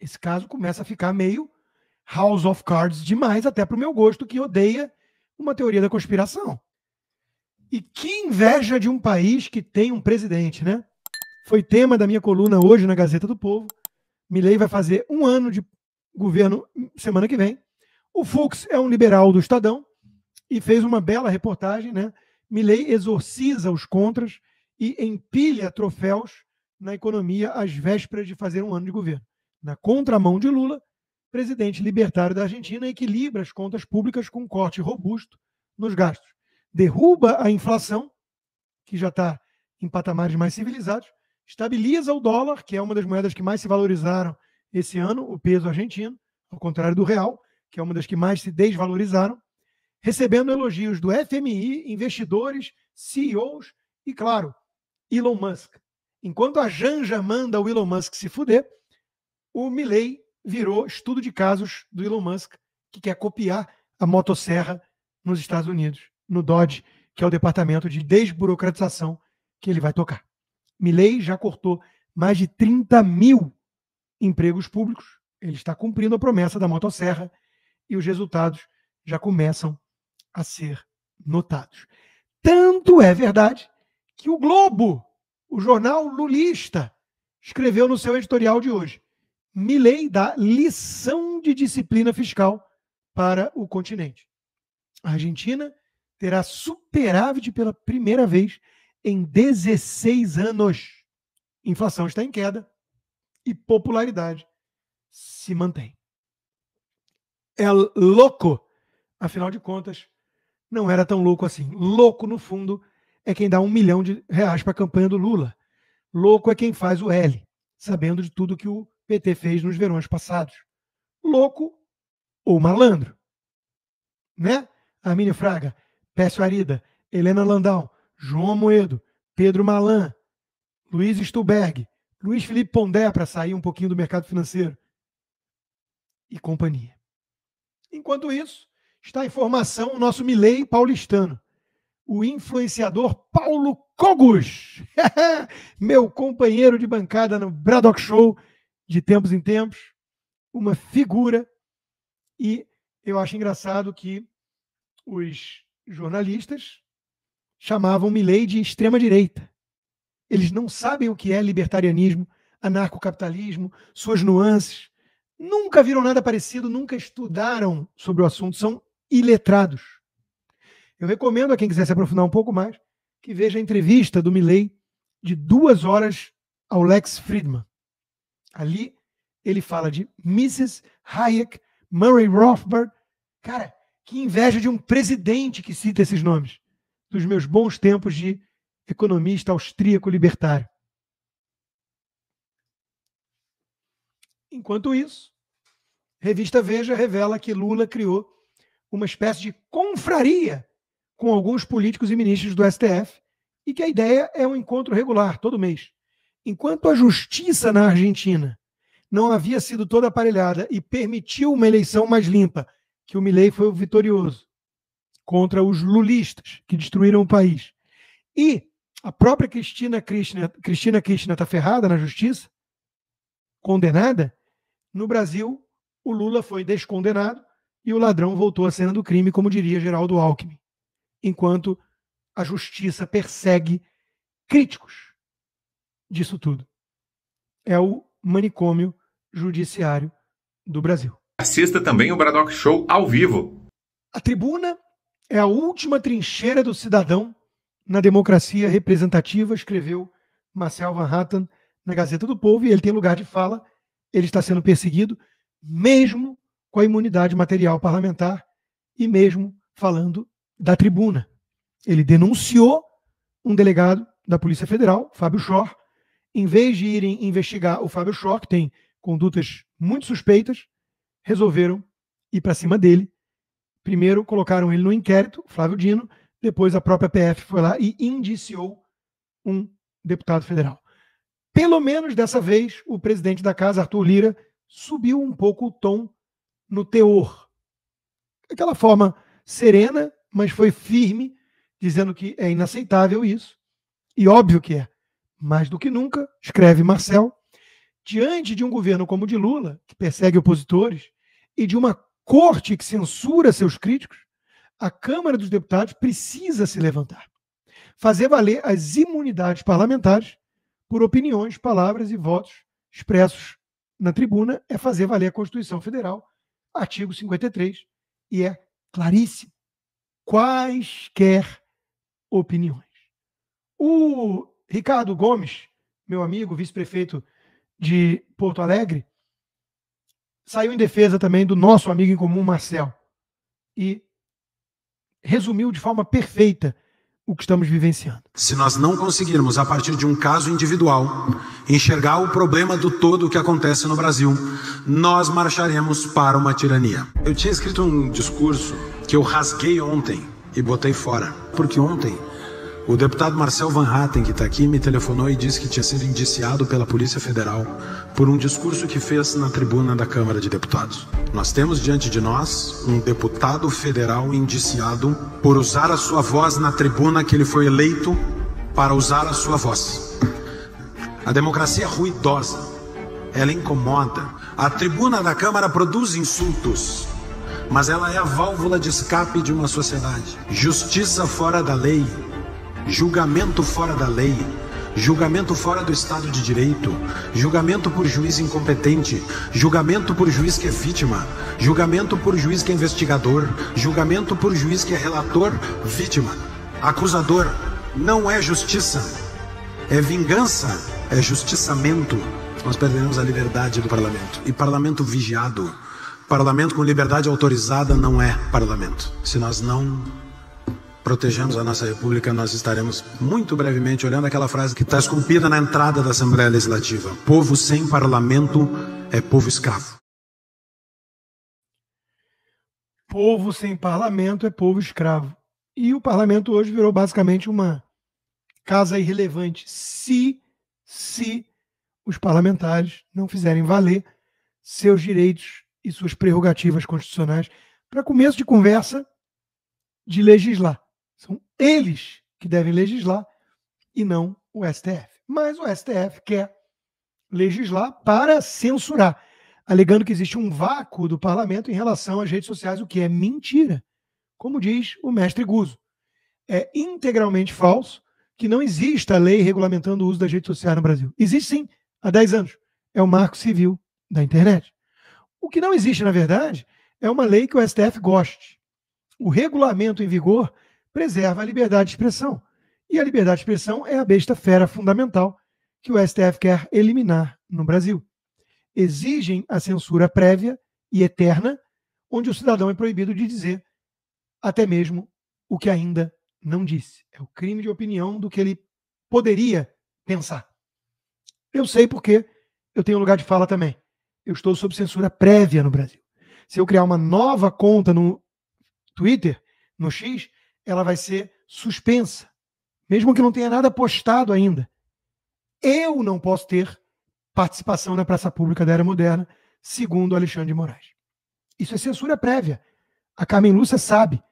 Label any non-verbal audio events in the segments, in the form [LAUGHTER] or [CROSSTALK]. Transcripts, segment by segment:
Esse caso começa a ficar meio House of Cards demais, até para o meu gosto, que odeia uma teoria da conspiração. E que inveja de um país que tem um presidente, né? Foi tema da minha coluna hoje na Gazeta do Povo. Milei vai fazer um ano de governo semana que vem. O Fux é um liberal do Estadão e fez uma bela reportagem, né? Milley exorciza os contras e empilha troféus na economia às vésperas de fazer um ano de governo na contramão de Lula, presidente libertário da Argentina equilibra as contas públicas com um corte robusto nos gastos. Derruba a inflação, que já está em patamares mais civilizados, estabiliza o dólar, que é uma das moedas que mais se valorizaram esse ano, o peso argentino, ao contrário do real, que é uma das que mais se desvalorizaram, recebendo elogios do FMI, investidores, CEOs e, claro, Elon Musk. Enquanto a Janja manda o Elon Musk se fuder, o Milley virou estudo de casos do Elon Musk, que quer copiar a motosserra nos Estados Unidos, no Dodge, que é o departamento de desburocratização que ele vai tocar. Milley já cortou mais de 30 mil empregos públicos. Ele está cumprindo a promessa da motosserra e os resultados já começam a ser notados. Tanto é verdade que o Globo, o jornal lulista, escreveu no seu editorial de hoje Milley dá lição de disciplina fiscal para o continente. A Argentina terá superávit pela primeira vez em 16 anos. Inflação está em queda e popularidade se mantém. É louco, afinal de contas, não era tão louco assim. Louco, no fundo, é quem dá um milhão de reais para a campanha do Lula. Louco é quem faz o L, sabendo de tudo que o PT fez nos verões passados. Louco ou malandro? Né? Armínio Fraga, Pécio Arida, Helena Landau, João Moedo, Pedro Malan, Luiz Stuberg, Luiz Felipe Pondé para sair um pouquinho do mercado financeiro e companhia. Enquanto isso, está em formação o nosso Milei paulistano, o influenciador Paulo Cogus, [LAUGHS] meu companheiro de bancada no Braddock Show de tempos em tempos, uma figura, e eu acho engraçado que os jornalistas chamavam Milley de extrema-direita. Eles não sabem o que é libertarianismo, anarcocapitalismo, suas nuances. Nunca viram nada parecido, nunca estudaram sobre o assunto, são iletrados. Eu recomendo a quem quiser se aprofundar um pouco mais que veja a entrevista do Milley de duas horas ao Lex Friedman. Ali ele fala de Mrs. Hayek, Murray Rothbard. Cara, que inveja de um presidente que cita esses nomes, dos meus bons tempos de economista austríaco libertário. Enquanto isso, revista Veja revela que Lula criou uma espécie de confraria com alguns políticos e ministros do STF e que a ideia é um encontro regular, todo mês. Enquanto a justiça na Argentina não havia sido toda aparelhada e permitiu uma eleição mais limpa, que o Milei foi o vitorioso contra os lulistas que destruíram o país. E a própria Cristina Kirchner, Cristina Kirchner está ferrada na justiça, condenada. No Brasil, o Lula foi descondenado e o ladrão voltou à cena do crime, como diria Geraldo Alckmin, enquanto a justiça persegue críticos disso tudo. É o manicômio judiciário do Brasil. Assista também o Braddock Show ao vivo. A tribuna é a última trincheira do cidadão na democracia representativa, escreveu Marcel Van Hatten na Gazeta do Povo, e ele tem lugar de fala, ele está sendo perseguido, mesmo com a imunidade material parlamentar e mesmo falando da tribuna. Ele denunciou um delegado da Polícia Federal, Fábio Schor, em vez de irem investigar o Fábio que tem condutas muito suspeitas, resolveram ir para cima dele. Primeiro colocaram ele no inquérito, Flávio Dino, depois a própria PF foi lá e indiciou um deputado federal. Pelo menos dessa vez, o presidente da casa, Arthur Lira, subiu um pouco o tom no teor. Aquela forma serena, mas foi firme, dizendo que é inaceitável isso. E óbvio que é mais do que nunca, escreve Marcel, diante de um governo como o de Lula, que persegue opositores, e de uma corte que censura seus críticos, a Câmara dos Deputados precisa se levantar, fazer valer as imunidades parlamentares por opiniões, palavras e votos expressos na tribuna é fazer valer a Constituição Federal, artigo 53, e é claríssimo. Quaisquer opiniões. O Ricardo Gomes, meu amigo, vice-prefeito de Porto Alegre, saiu em defesa também do nosso amigo em comum, Marcel, e resumiu de forma perfeita o que estamos vivenciando. Se nós não conseguirmos, a partir de um caso individual, enxergar o problema do todo que acontece no Brasil, nós marcharemos para uma tirania. Eu tinha escrito um discurso que eu rasguei ontem e botei fora, porque ontem o deputado Marcel Van Hatten, que está aqui, me telefonou e disse que tinha sido indiciado pela Polícia Federal por um discurso que fez na tribuna da Câmara de Deputados. Nós temos diante de nós um deputado federal indiciado por usar a sua voz na tribuna que ele foi eleito para usar a sua voz. A democracia é ruidosa, ela incomoda. A tribuna da Câmara produz insultos, mas ela é a válvula de escape de uma sociedade. Justiça fora da lei julgamento fora da lei, julgamento fora do Estado de Direito, julgamento por juiz incompetente, julgamento por juiz que é vítima, julgamento por juiz que é investigador, julgamento por juiz que é relator, vítima, acusador. Não é justiça, é vingança, é justiçamento. Nós perderemos a liberdade do parlamento. E parlamento vigiado, parlamento com liberdade autorizada não é parlamento. Se nós não protejamos a nossa República, nós estaremos muito brevemente olhando aquela frase que está esculpida na entrada da Assembleia Legislativa: Povo sem parlamento é povo escravo. Povo sem parlamento é povo escravo. E o parlamento hoje virou basicamente uma casa irrelevante se, se os parlamentares não fizerem valer seus direitos e suas prerrogativas constitucionais para começo de conversa de legislar. São eles que devem legislar e não o STF. Mas o STF quer legislar para censurar, alegando que existe um vácuo do parlamento em relação às redes sociais, o que é mentira. Como diz o mestre Guzo, é integralmente falso que não exista lei regulamentando o uso das redes sociais no Brasil. Existe sim, há 10 anos. É o marco civil da internet. O que não existe, na verdade, é uma lei que o STF goste. O regulamento em vigor preserva a liberdade de expressão. E a liberdade de expressão é a besta fera fundamental que o STF quer eliminar no Brasil. Exigem a censura prévia e eterna, onde o cidadão é proibido de dizer até mesmo o que ainda não disse. É o crime de opinião do que ele poderia pensar. Eu sei porque eu tenho lugar de fala também. Eu estou sob censura prévia no Brasil. Se eu criar uma nova conta no Twitter, no X, ela vai ser suspensa, mesmo que não tenha nada postado ainda. Eu não posso ter participação na praça pública da era moderna, segundo Alexandre de Moraes. Isso é censura prévia. A Carmen Lúcia sabe,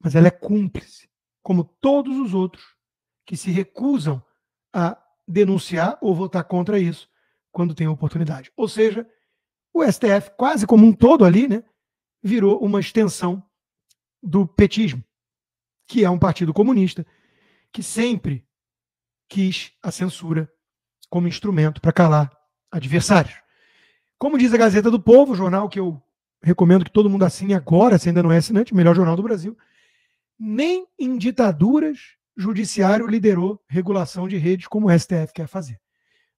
mas ela é cúmplice, como todos os outros que se recusam a denunciar ou votar contra isso quando tem oportunidade. Ou seja, o STF, quase como um todo ali, né, virou uma extensão do petismo que é um partido comunista, que sempre quis a censura como instrumento para calar adversários. Como diz a Gazeta do Povo, jornal que eu recomendo que todo mundo assine agora, se ainda não é assinante, o melhor jornal do Brasil, nem em ditaduras judiciário liderou regulação de redes como o STF quer fazer.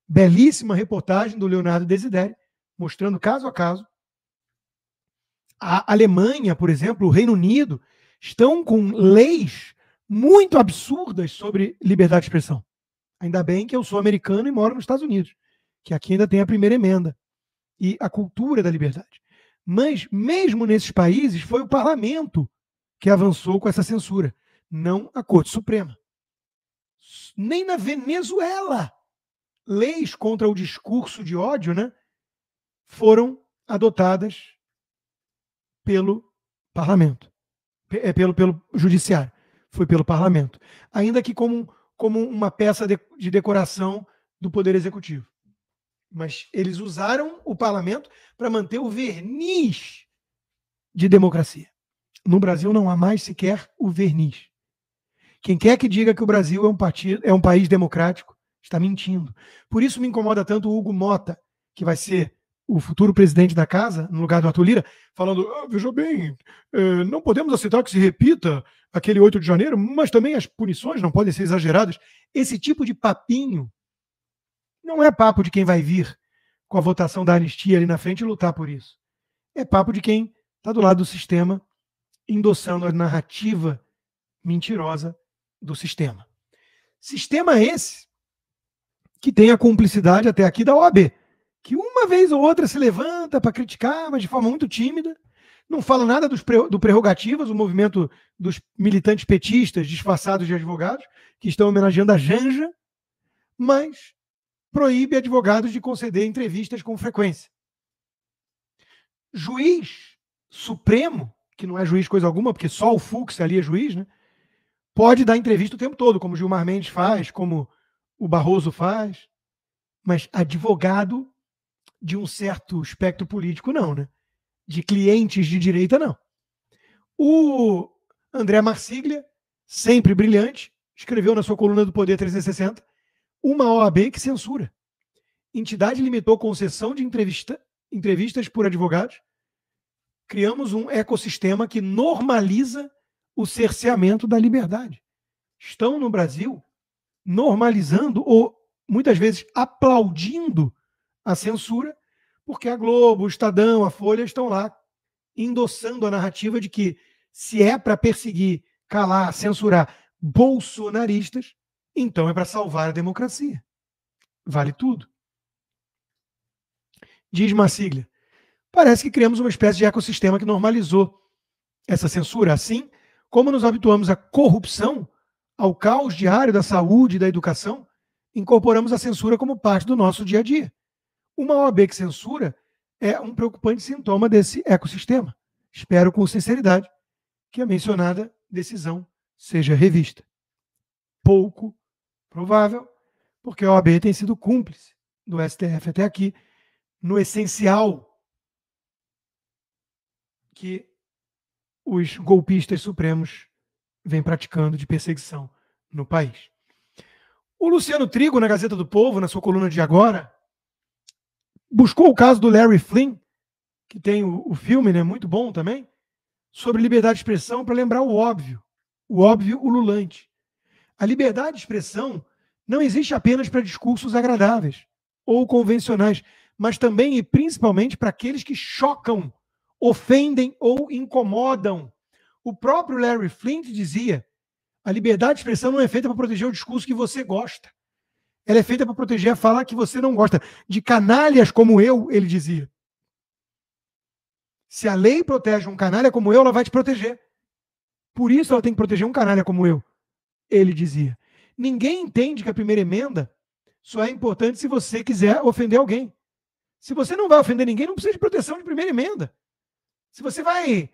Belíssima reportagem do Leonardo Desideri, mostrando caso a caso a Alemanha, por exemplo, o Reino Unido, estão com leis muito absurdas sobre liberdade de expressão. Ainda bem que eu sou americano e moro nos Estados Unidos, que aqui ainda tem a primeira emenda e a cultura da liberdade. Mas, mesmo nesses países, foi o parlamento que avançou com essa censura, não a Corte Suprema. Nem na Venezuela, leis contra o discurso de ódio né, foram adotadas pelo parlamento. É, pelo, pelo judiciário, foi pelo parlamento. Ainda que como, como uma peça de, de decoração do Poder Executivo. Mas eles usaram o parlamento para manter o verniz de democracia. No Brasil não há mais sequer o verniz. Quem quer que diga que o Brasil é um, partido, é um país democrático está mentindo. Por isso me incomoda tanto o Hugo Mota, que vai ser o futuro presidente da casa, no lugar do Arthur Lira, falando: ah, veja bem, eh, não podemos aceitar que se repita aquele 8 de janeiro, mas também as punições não podem ser exageradas. Esse tipo de papinho não é papo de quem vai vir com a votação da anistia ali na frente e lutar por isso. É papo de quem está do lado do sistema, endossando a narrativa mentirosa do sistema. Sistema esse que tem a cumplicidade até aqui da OAB que uma vez ou outra se levanta para criticar, mas de forma muito tímida. Não fala nada dos, do Prerrogativas, o movimento dos militantes petistas disfarçados de advogados, que estão homenageando a Janja, mas proíbe advogados de conceder entrevistas com frequência. Juiz Supremo, que não é juiz coisa alguma, porque só o Fux ali é juiz, né? pode dar entrevista o tempo todo, como Gilmar Mendes faz, como o Barroso faz, mas advogado de um certo espectro político, não, né? De clientes de direita, não. O André Marsiglia, sempre brilhante, escreveu na sua coluna do Poder 360 uma OAB que censura. Entidade limitou concessão de entrevista, entrevistas por advogados. Criamos um ecossistema que normaliza o cerceamento da liberdade. Estão no Brasil normalizando ou muitas vezes aplaudindo a censura, porque a Globo, o Estadão, a Folha estão lá endossando a narrativa de que se é para perseguir, calar, censurar bolsonaristas, então é para salvar a democracia. Vale tudo. Diz Marsiglia. Parece que criamos uma espécie de ecossistema que normalizou essa censura. Assim, como nos habituamos à corrupção, ao caos diário da saúde e da educação, incorporamos a censura como parte do nosso dia a dia. Uma OAB que censura é um preocupante sintoma desse ecossistema. Espero com sinceridade que a mencionada decisão seja revista. Pouco provável, porque a OAB tem sido cúmplice do STF até aqui no essencial que os golpistas supremos vêm praticando de perseguição no país. O Luciano Trigo, na Gazeta do Povo, na sua coluna de agora, buscou o caso do Larry Flynn, que tem o, o filme, né, muito bom também, sobre liberdade de expressão para lembrar o óbvio, o óbvio ululante. A liberdade de expressão não existe apenas para discursos agradáveis ou convencionais, mas também e principalmente para aqueles que chocam, ofendem ou incomodam. O próprio Larry Flint dizia: a liberdade de expressão não é feita para proteger o discurso que você gosta. Ela é feita para proteger a fala que você não gosta. De canalhas como eu, ele dizia. Se a lei protege um canalha como eu, ela vai te proteger. Por isso ela tem que proteger um canalha como eu, ele dizia. Ninguém entende que a primeira emenda só é importante se você quiser ofender alguém. Se você não vai ofender ninguém, não precisa de proteção de primeira emenda. Se você vai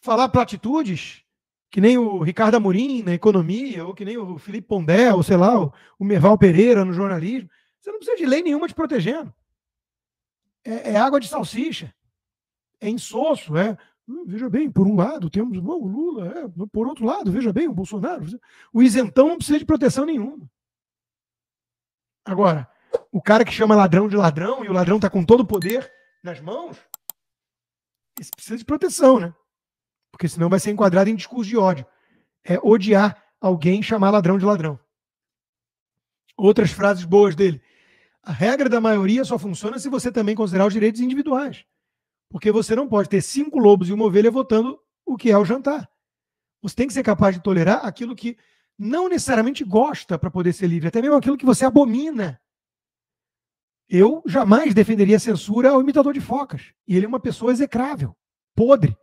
falar platitudes, que nem o Ricardo Amorim na economia, ou que nem o Felipe Pondé, ou sei lá, o, Merval Pereira no jornalismo. Você não precisa de lei nenhuma te protegendo. É, é água de salsicha. É insosso. É, hum, veja bem, por um lado temos bom, o Lula, é, por outro lado, veja bem, o Bolsonaro. O isentão não precisa de proteção nenhuma. Agora, o cara que chama ladrão de ladrão e o ladrão está com todo o poder nas mãos, precisa de proteção, né? porque senão vai ser enquadrado em discurso de ódio. É odiar alguém e chamar ladrão de ladrão. Outras frases boas dele. A regra da maioria só funciona se você também considerar os direitos individuais. Porque você não pode ter cinco lobos e uma ovelha votando o que é o jantar. Você tem que ser capaz de tolerar aquilo que não necessariamente gosta para poder ser livre, até mesmo aquilo que você abomina. Eu jamais defenderia censura ao imitador de focas. E ele é uma pessoa execrável, podre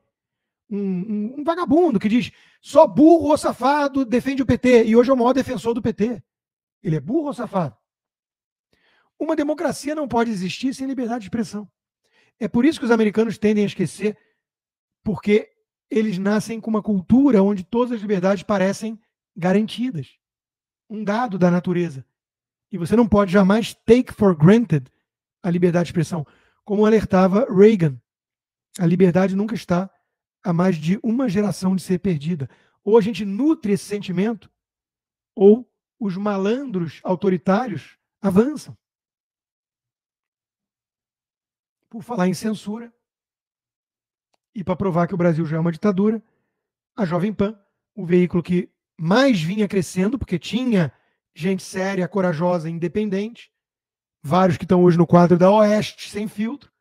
um, um, vagabundo que diz só burro ou safado defende o PT e hoje é o maior defensor do PT. Ele é burro ou safado? Uma democracia não pode existir sem liberdade de expressão. É por isso que os americanos tendem a esquecer, porque eles nascem com uma cultura onde todas as liberdades parecem garantidas um dado da natureza. E você não pode jamais take for granted a liberdade de expressão. Como alertava Reagan, a liberdade nunca está a mais de uma geração de ser perdida. Ou a gente nutre esse sentimento, ou os malandros autoritários avançam. Por falar em censura, e para provar que o Brasil já é uma ditadura, a Jovem Pan, o veículo que mais vinha crescendo, porque tinha gente séria, corajosa, independente, vários que estão hoje no quadro da Oeste, sem filtro,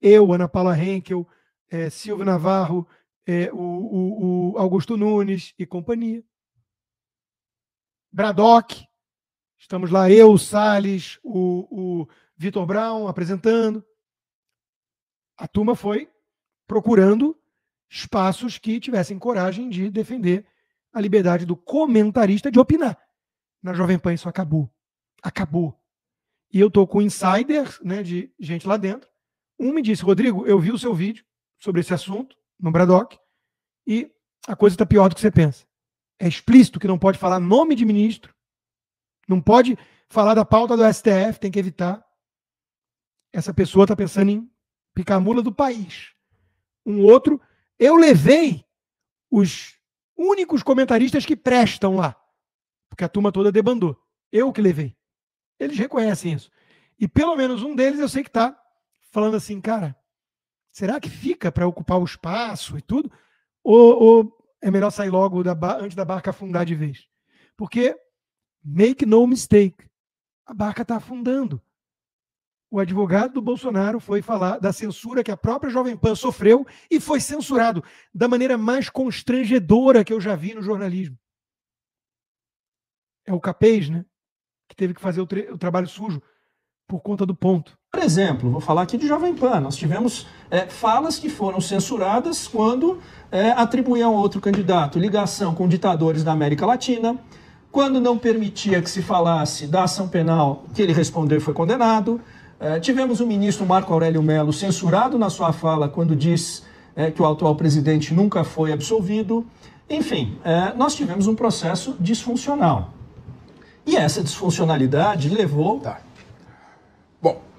eu, Ana Paula Henkel, é, Silvio Navarro, é, o, o, o, Augusto Nunes e companhia. Braddock, estamos lá, eu, o Salles, o, o Vitor Brown apresentando. A turma foi procurando espaços que tivessem coragem de defender a liberdade do comentarista de opinar. Na Jovem Pan isso acabou. Acabou. E eu tô com insiders, né, de gente lá dentro. Um me disse, Rodrigo, eu vi o seu vídeo sobre esse assunto no Braddock, e a coisa está pior do que você pensa. É explícito que não pode falar nome de ministro, não pode falar da pauta do STF, tem que evitar. Essa pessoa está pensando em picar a mula do país. Um outro, eu levei os únicos comentaristas que prestam lá, porque a turma toda debandou. Eu que levei. Eles reconhecem isso. E pelo menos um deles eu sei que está falando assim, cara, será que fica para ocupar o espaço e tudo? Ou, ou é melhor sair logo da antes da barca afundar de vez? Porque, make no mistake, a barca está afundando. O advogado do Bolsonaro foi falar da censura que a própria Jovem Pan sofreu e foi censurado da maneira mais constrangedora que eu já vi no jornalismo. É o Capês, né? Que teve que fazer o, o trabalho sujo por conta do ponto. Por exemplo, vou falar aqui de Jovem Pan. Nós tivemos é, falas que foram censuradas quando é, atribuíam a outro candidato ligação com ditadores da América Latina, quando não permitia que se falasse da ação penal que ele respondeu e foi condenado. É, tivemos o ministro Marco Aurélio Melo censurado na sua fala quando diz é, que o atual presidente nunca foi absolvido. Enfim, é, nós tivemos um processo disfuncional. E essa disfuncionalidade levou tá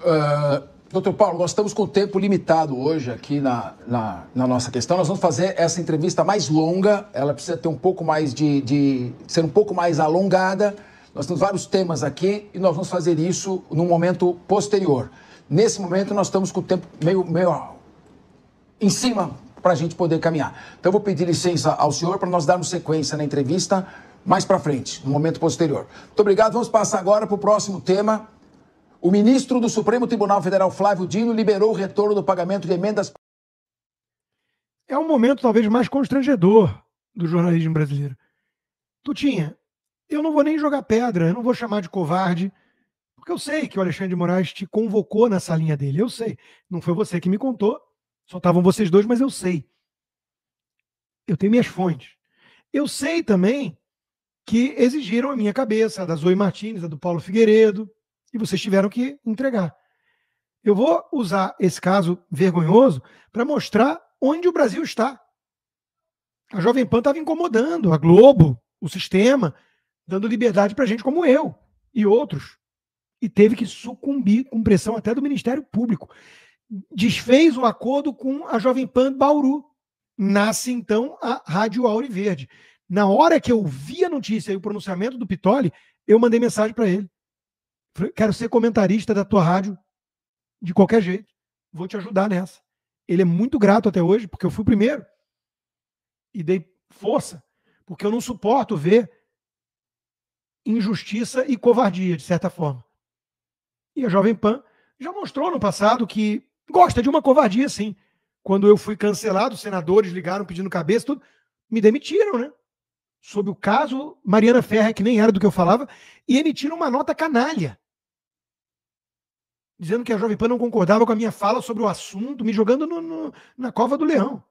ah, doutor Paulo, nós estamos com tempo limitado hoje aqui na, na, na, nossa questão. Nós vamos fazer essa entrevista mais longa, ela precisa ter um pouco mais de, de ser um pouco mais alongada. Nós temos vários temas aqui e nós vamos fazer isso num momento posterior. Nesse momento, nós estamos com o tempo meio, meio em cima para a gente poder caminhar. Então, eu vou pedir licença ao senhor para nós darmos sequência na entrevista mais para frente, no momento posterior. Muito obrigado. Vamos passar agora para o próximo tema. O ministro do Supremo Tribunal Federal, Flávio Dino, liberou o retorno do pagamento de emendas. É um momento talvez mais constrangedor do jornalismo brasileiro. Tutinha, eu não vou nem jogar pedra, eu não vou chamar de covarde, porque eu sei que o Alexandre de Moraes te convocou nessa linha dele, eu sei. Não foi você que me contou, só estavam vocês dois, mas eu sei. Eu tenho minhas fontes. Eu sei também que exigiram a minha cabeça, a da Zoe Martins, a do Paulo Figueiredo, e vocês tiveram que entregar. Eu vou usar esse caso vergonhoso para mostrar onde o Brasil está. A Jovem Pan estava incomodando a Globo, o sistema, dando liberdade para gente como eu e outros. E teve que sucumbir com pressão até do Ministério Público. Desfez o acordo com a Jovem Pan Bauru. Nasce então a Rádio Auri Verde. Na hora que eu vi a notícia e o pronunciamento do Pitoli, eu mandei mensagem para ele quero ser comentarista da tua rádio de qualquer jeito. Vou te ajudar nessa. Ele é muito grato até hoje, porque eu fui o primeiro e dei força, porque eu não suporto ver injustiça e covardia, de certa forma. E a Jovem Pan já mostrou no passado que gosta de uma covardia, sim. Quando eu fui cancelado, senadores ligaram pedindo cabeça, tudo, me demitiram, né? Sobre o caso Mariana Ferreira, que nem era do que eu falava, e emitiram uma nota canalha dizendo que a Jovem Pan não concordava com a minha fala sobre o assunto, me jogando no, no, na cova do leão.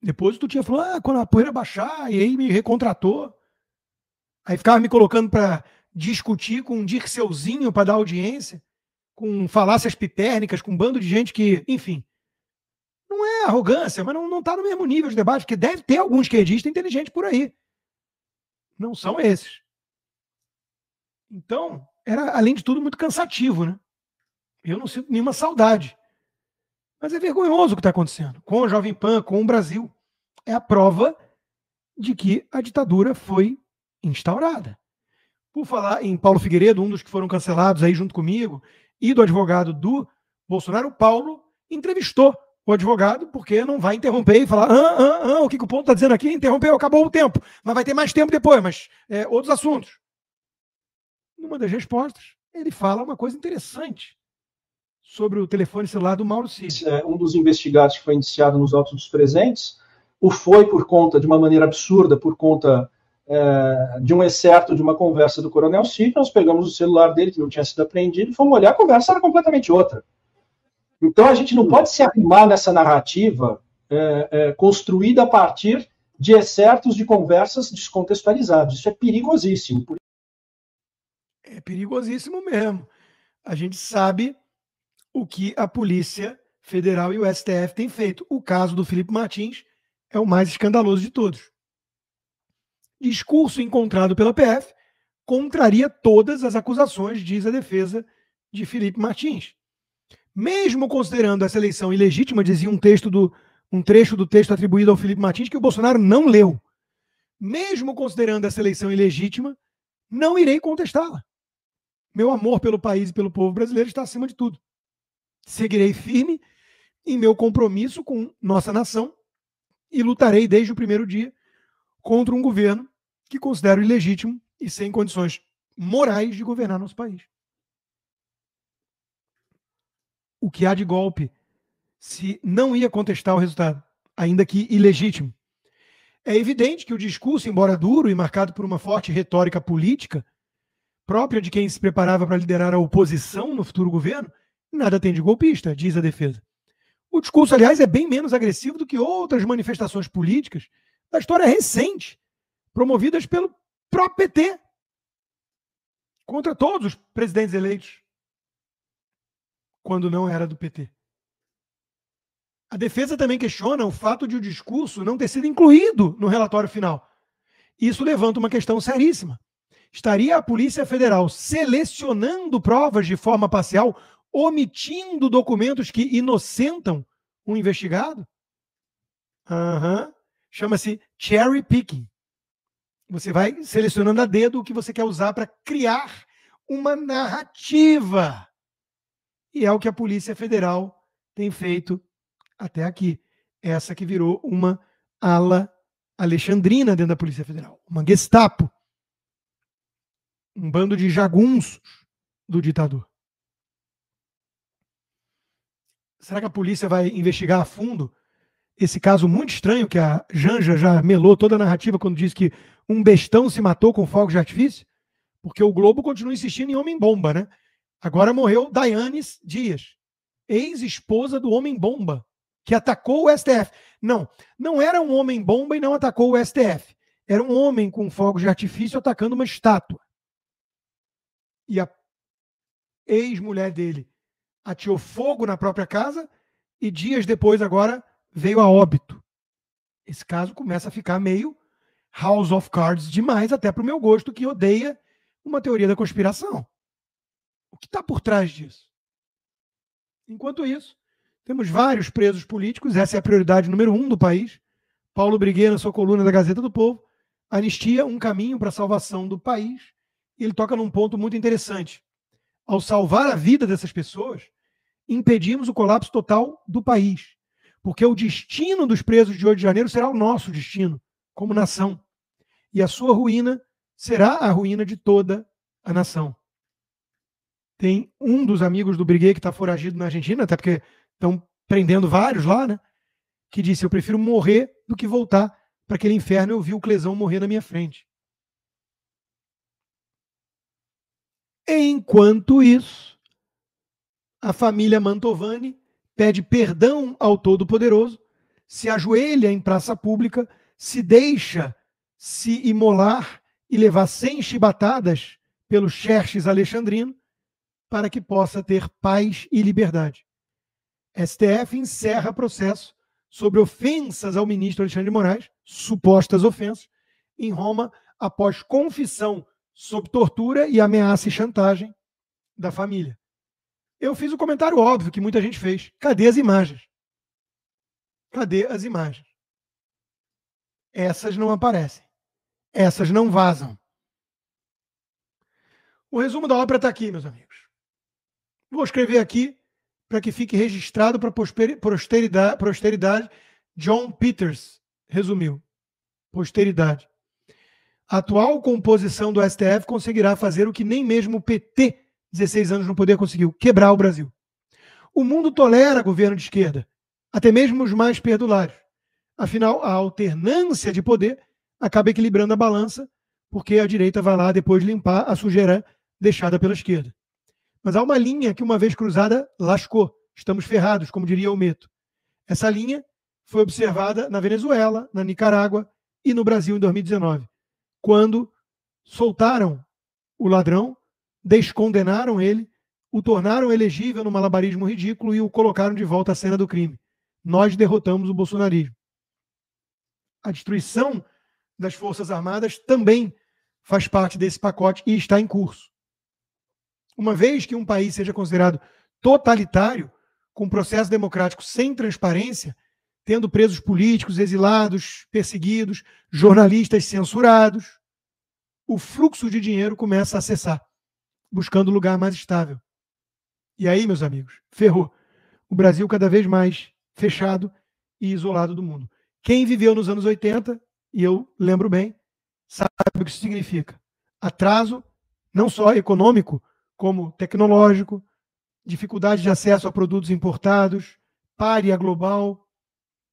Depois tu tinha falado, ah, quando a poeira baixar, e aí me recontratou. Aí ficava me colocando para discutir com um Dirceuzinho para dar audiência, com falácias pitérnicas, com um bando de gente que, enfim. Não é arrogância, mas não está no mesmo nível de debate, porque deve ter algum esquerdista inteligente por aí. Não são esses. Então, era, além de tudo, muito cansativo, né? Eu não sinto nenhuma saudade. Mas é vergonhoso o que está acontecendo com o Jovem Pan, com o Brasil. É a prova de que a ditadura foi instaurada. Por falar em Paulo Figueiredo, um dos que foram cancelados aí junto comigo, e do advogado do Bolsonaro, o Paulo entrevistou o advogado, porque não vai interromper e falar, ah, ah, ah, o que, que o ponto está dizendo aqui? Interrompeu, acabou o tempo. Mas vai ter mais tempo depois, mas é, outros assuntos numa das respostas, ele fala uma coisa interessante sobre o telefone celular do Mauro Cid. É um dos investigados que foi indiciado nos autos dos presentes o foi por conta, de uma maneira absurda, por conta é, de um excerto de uma conversa do Coronel Cid. Nós pegamos o celular dele, que não tinha sido apreendido, e fomos olhar, a conversa era completamente outra. Então a gente não hum. pode se arrimar nessa narrativa é, é, construída a partir de excertos de conversas descontextualizados. Isso é perigosíssimo é perigosíssimo mesmo. A gente sabe o que a Polícia Federal e o STF têm feito. O caso do Felipe Martins é o mais escandaloso de todos. Discurso encontrado pela PF contraria todas as acusações, diz a defesa de Felipe Martins. Mesmo considerando essa eleição ilegítima, dizia um texto do um trecho do texto atribuído ao Felipe Martins que o Bolsonaro não leu. Mesmo considerando essa eleição ilegítima, não irei contestá-la. Meu amor pelo país e pelo povo brasileiro está acima de tudo. Seguirei firme em meu compromisso com nossa nação e lutarei desde o primeiro dia contra um governo que considero ilegítimo e sem condições morais de governar nosso país. O que há de golpe se não ia contestar o resultado, ainda que ilegítimo. É evidente que o discurso, embora duro e marcado por uma forte retórica política, própria de quem se preparava para liderar a oposição no futuro governo, nada tem de golpista, diz a defesa. O discurso, aliás, é bem menos agressivo do que outras manifestações políticas da história recente, promovidas pelo próprio PT contra todos os presidentes eleitos, quando não era do PT. A defesa também questiona o fato de o discurso não ter sido incluído no relatório final. Isso levanta uma questão seríssima estaria a Polícia Federal selecionando provas de forma parcial, omitindo documentos que inocentam um investigado? Uhum. Chama-se cherry picking. Você vai selecionando a dedo o que você quer usar para criar uma narrativa. E é o que a Polícia Federal tem feito até aqui. Essa que virou uma ala alexandrina dentro da Polícia Federal, uma Gestapo um bando de jagunços do ditador. Será que a polícia vai investigar a fundo esse caso muito estranho que a Janja já melou toda a narrativa quando diz que um bestão se matou com fogos de artifício? Porque o Globo continua insistindo em homem-bomba, né? Agora morreu Dayanes Dias, ex-esposa do homem-bomba, que atacou o STF. Não, não era um homem-bomba e não atacou o STF. Era um homem com fogos de artifício atacando uma estátua e a ex-mulher dele atiou fogo na própria casa e dias depois agora veio a óbito. Esse caso começa a ficar meio House of Cards demais, até para o meu gosto, que odeia uma teoria da conspiração. O que está por trás disso? Enquanto isso, temos vários presos políticos, essa é a prioridade número um do país. Paulo Brigueira, sua coluna da Gazeta do Povo, anistia um caminho para a salvação do país ele toca num ponto muito interessante. Ao salvar a vida dessas pessoas, impedimos o colapso total do país. Porque o destino dos presos de Rio de janeiro será o nosso destino, como nação. E a sua ruína será a ruína de toda a nação. Tem um dos amigos do Briguet que está foragido na Argentina, até porque estão prendendo vários lá, né? Que disse: Eu prefiro morrer do que voltar para aquele inferno eu vi o Clesão morrer na minha frente. Enquanto isso, a família Mantovani pede perdão ao Todo-Poderoso, se ajoelha em praça pública, se deixa se imolar e levar sem chibatadas pelo Xerxes Alexandrino para que possa ter paz e liberdade. STF encerra processo sobre ofensas ao ministro Alexandre de Moraes, supostas ofensas, em Roma, após confissão sob tortura e ameaça e chantagem da família. Eu fiz o um comentário óbvio que muita gente fez. Cadê as imagens? Cadê as imagens? Essas não aparecem. Essas não vazam. O resumo da obra está aqui, meus amigos. Vou escrever aqui para que fique registrado para posteridade, posteridade. John Peters resumiu. Posteridade. A atual composição do STF conseguirá fazer o que nem mesmo o PT, 16 anos no poder, conseguiu: quebrar o Brasil. O mundo tolera governo de esquerda, até mesmo os mais perdulários. Afinal, a alternância de poder acaba equilibrando a balança, porque a direita vai lá depois limpar a sujeira deixada pela esquerda. Mas há uma linha que, uma vez cruzada, lascou. Estamos ferrados, como diria o Meto. Essa linha foi observada na Venezuela, na Nicarágua e no Brasil em 2019 quando soltaram o ladrão, descondenaram ele, o tornaram elegível no malabarismo ridículo e o colocaram de volta à cena do crime. Nós derrotamos o bolsonarismo. A destruição das Forças Armadas também faz parte desse pacote e está em curso. Uma vez que um país seja considerado totalitário, com processo democrático sem transparência, tendo presos políticos, exilados, perseguidos, jornalistas censurados, o fluxo de dinheiro começa a cessar, buscando lugar mais estável. E aí, meus amigos, ferrou. O Brasil cada vez mais fechado e isolado do mundo. Quem viveu nos anos 80, e eu lembro bem, sabe o que isso significa. Atraso, não só econômico, como tecnológico, dificuldade de acesso a produtos importados, párea global,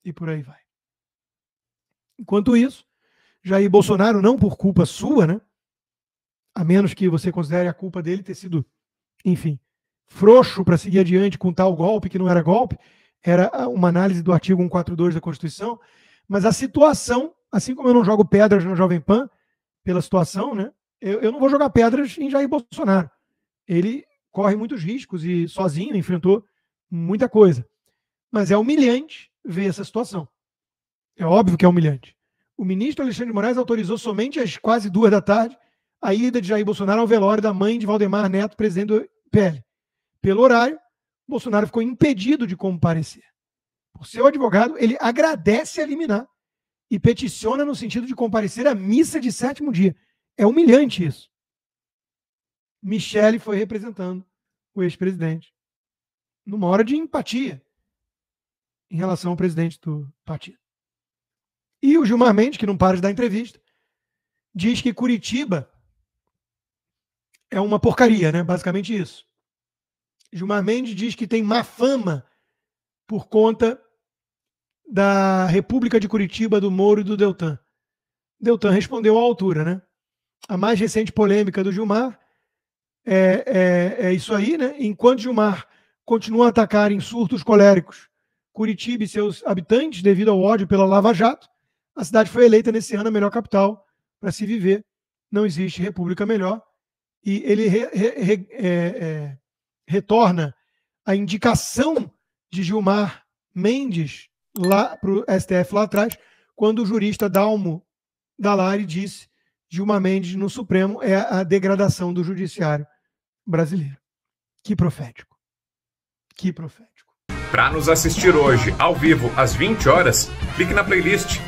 e por aí vai. Enquanto isso, Jair Bolsonaro, não por culpa sua, né? A menos que você considere a culpa dele ter sido, enfim, frouxo para seguir adiante com tal golpe que não era golpe, era ah, uma análise do artigo 142 da Constituição, mas a situação, assim como eu não jogo pedras no Jovem Pan, pela situação, né? Eu, eu não vou jogar pedras em Jair Bolsonaro. Ele corre muitos riscos e sozinho enfrentou muita coisa. Mas é humilhante ver essa situação. É óbvio que é humilhante. O ministro Alexandre de Moraes autorizou somente às quase duas da tarde a ida de Jair Bolsonaro ao velório da mãe de Valdemar Neto, presidente do PL. Pelo horário, Bolsonaro ficou impedido de comparecer. Por seu advogado, ele agradece a liminar e peticiona no sentido de comparecer à missa de sétimo dia. É humilhante isso. Michele foi representando o ex-presidente numa hora de empatia em relação ao presidente do partido. E o Gilmar Mendes, que não para de dar entrevista, diz que Curitiba é uma porcaria, né? Basicamente isso. Gilmar Mendes diz que tem má fama por conta da República de Curitiba, do Moro e do Deltan. Deltan respondeu à altura, né? A mais recente polêmica do Gilmar é, é, é isso aí, né? Enquanto Gilmar continua a atacar surtos coléricos Curitiba e seus habitantes devido ao ódio pela Lava Jato, a cidade foi eleita nesse ano a melhor capital para se viver. Não existe república melhor. E ele re, re, re, é, é, retorna a indicação de Gilmar Mendes lá para o STF lá atrás, quando o jurista Dalmo Dalari disse Gilmar Mendes no Supremo é a degradação do judiciário brasileiro. Que profético. Que profético. Para nos assistir hoje, ao vivo, às 20 horas, clique na playlist